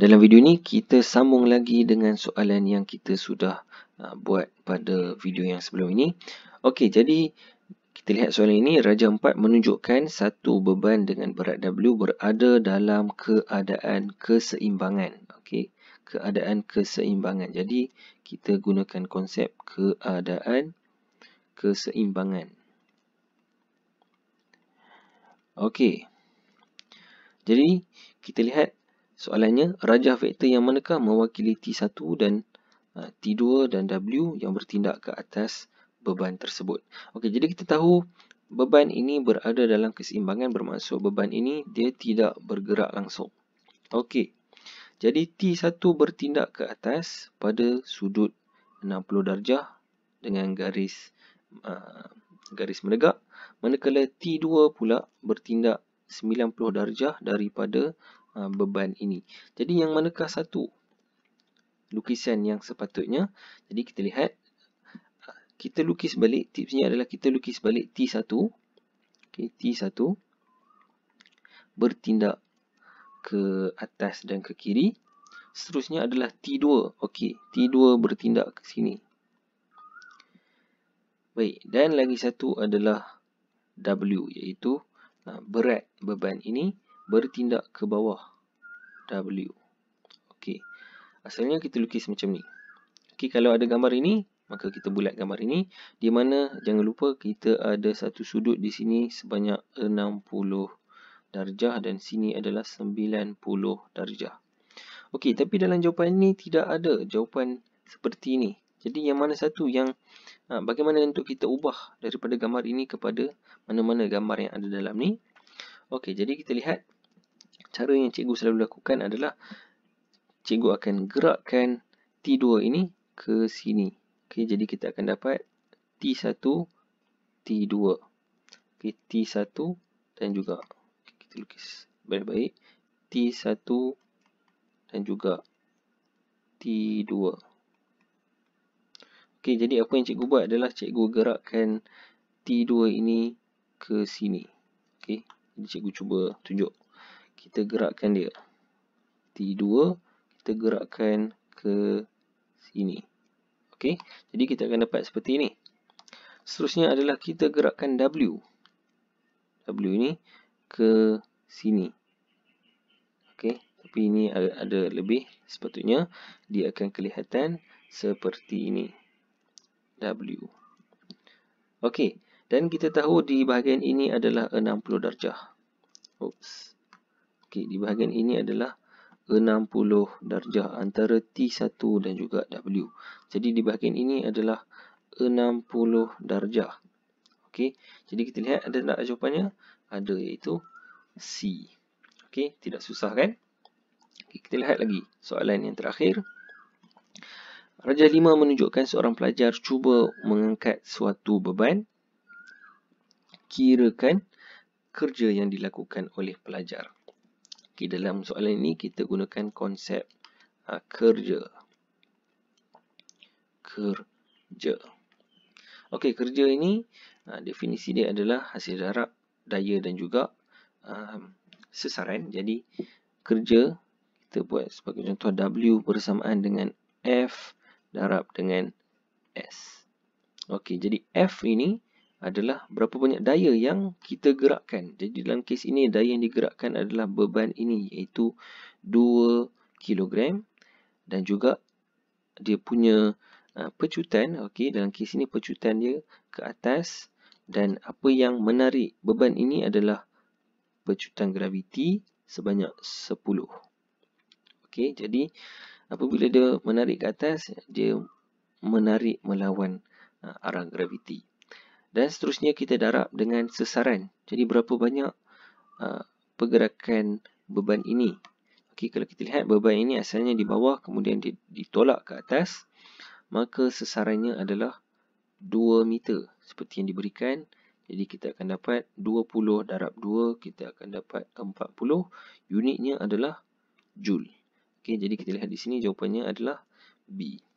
Dalam video ni kita sambung lagi dengan soalan yang kita sudah uh, buat pada video yang sebelum ini. Okey, jadi kita lihat soalan ini raja 4 menunjukkan satu beban dengan berat W berada dalam keadaan keseimbangan. Okey, keadaan keseimbangan. Jadi kita gunakan konsep keadaan keseimbangan. Okey. Jadi kita lihat Soalannya, rajah vektor yang manakah mewakili T1 dan uh, T2 dan W yang bertindak ke atas beban tersebut. Okey, jadi kita tahu beban ini berada dalam keseimbangan bermaksud beban ini dia tidak bergerak langsung. Okey, jadi T1 bertindak ke atas pada sudut 60 darjah dengan garis uh, garis menegak, manakala T2 pula bertindak 90 darjah daripada Uh, beban ini. Jadi yang manakah satu lukisan yang sepatutnya? Jadi kita lihat uh, kita lukis balik tipsnya adalah kita lukis balik T1. Okey, T1 bertindak ke atas dan ke kiri. Seterusnya adalah T2. Okey, T2 bertindak ke sini. Baik, dan lagi satu adalah W iaitu uh, berat beban ini bertindak ke bawah W. Okey. Asalnya kita lukis macam ni. Okey, kalau ada gambar ini, maka kita bulat gambar ini. Di mana, jangan lupa, kita ada satu sudut di sini sebanyak 60 darjah dan sini adalah 90 darjah. Okey, tapi dalam jawapan ini tidak ada jawapan seperti ini. Jadi, yang mana satu yang ha, bagaimana untuk kita ubah daripada gambar ini kepada mana-mana gambar yang ada dalam ni? Okey, jadi kita lihat cara yang cikgu selalu lakukan adalah cikgu akan gerakkan T2 ini ke sini. Okey, jadi kita akan dapat T1, T2. Okey, T1 dan juga kita lukis baik-baik T1 dan juga T2. Okey, jadi apa yang cikgu buat adalah cikgu gerakkan T2 ini ke sini. Okey, cikgu cuba tunjuk kita gerakkan dia. T2 kita gerakkan ke sini. Okey. Jadi kita akan dapat seperti ini. Seterusnya adalah kita gerakkan W. W ini ke sini. Okey. Tapi ini ada lebih sepatutnya dia akan kelihatan seperti ini. W. Okey. Dan kita tahu di bahagian ini adalah 60 darjah. Oops. Okey, di bahagian ini adalah 60 darjah antara T1 dan juga W. Jadi di bahagian ini adalah 60 darjah. Okey, jadi kita lihat ada tak jawapannya? Ada iaitu C. Okey, tidak susah kan? Okay, kita lihat lagi soalan yang terakhir. Raja 5 menunjukkan seorang pelajar cuba mengangkat suatu beban. Kirakan kerja yang dilakukan oleh pelajar. Okey, dalam soalan ini kita gunakan konsep uh, kerja. Kerja. Okey, kerja ini uh, definisi dia adalah hasil darab, daya dan juga um, sesaran. Jadi, kerja kita buat sebagai contoh W bersamaan dengan F darab dengan S. Okey, jadi F ini adalah berapa banyak daya yang kita gerakkan. Jadi dalam kes ini daya yang digerakkan adalah beban ini iaitu 2 kg dan juga dia punya uh, pecutan okey dalam kes ini pecutan dia ke atas dan apa yang menarik beban ini adalah pecutan graviti sebanyak 10. Okey jadi apabila dia menarik ke atas dia menarik melawan uh, arah graviti dan seterusnya kita darab dengan sesaran. Jadi berapa banyak uh, pergerakan beban ini. Okay, kalau kita lihat beban ini asalnya di bawah kemudian ditolak ke atas, maka sesarannya adalah 2 meter seperti yang diberikan. Jadi kita akan dapat 20 darab 2, kita akan dapat 40. Unitnya adalah joule. Okay, jadi kita lihat di sini jawapannya adalah B.